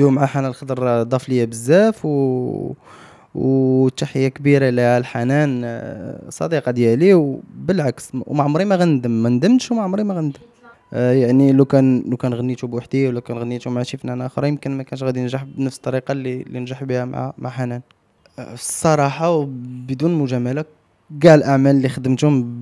مع حنان الخضر ضاف ليا بزاف و وتحيه كبيره لها الحنان آه، صديقه ديالي وبالعكس وما عمري ما غندم ما ندمتش وما عمري ما غندم آه، يعني لو كان لو كان غنيتو بوحدي ولا كان غنيتو مع شي فنانه اخرى يمكن ما كانش غادي ينجح بنفس الطريقه اللي اللي نجح بها مع مع حنان آه، الصراحه وبدون مجامله كاع الاعمال اللي خدمتهم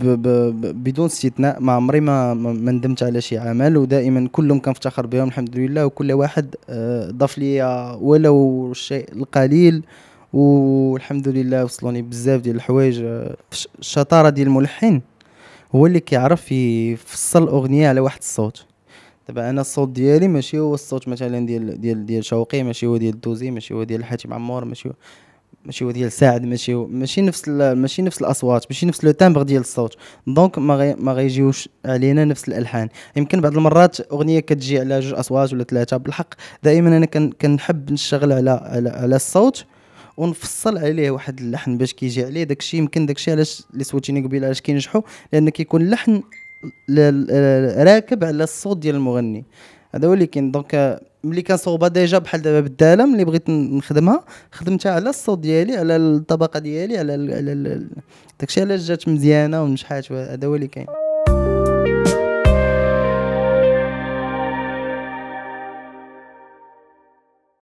بدون استثناء ما عمري ما ما ندمت على شي عمل ودائما كلهم كنفتخر بهم الحمد لله وكل واحد آه، ضاف لي ولو الشيء القليل والحمد لله وصلوني بزاف ديال الحوايج الشطاره آه، ديال الملحن هو اللي كيعرف يفصل الاغنيه على واحد الصوت دابا انا الصوت ديالي ماشي هو الصوت مثلا ديال ديال ديال شوقي ماشي هو ديال دوزي ماشي هو ديال حاتم عمور ماشي هو ماشي هو ديال ساعد ماشي هو ماشي نفس ماشي نفس الاصوات ماشي نفس لو تامبر ديال الصوت دونك ما غي ما غيجيوش علينا نفس الالحان يمكن بعض المرات اغنيه كتجي على جوج اصوات ولا ثلاثه بالحق دائما انا كنحب نشتغل على على, على الصوت ونفصل عليه واحد اللحن باش كيجي عليه داكشي يمكن داكشي علاش اللي سوتيني قبيل علاش كينجحوا لان كيكون اللحن راكب على الصوت ديال المغني هذا هو اللي كاين دونك ملي كان ديجا بحال دابا بالداله ملي بغيت نخدمها خدمتها على الصوت ديالي على الطبقه ديالي على ال... على ال... داكشي علاش جات مزيانه ونجحات هذا هو اللي كاين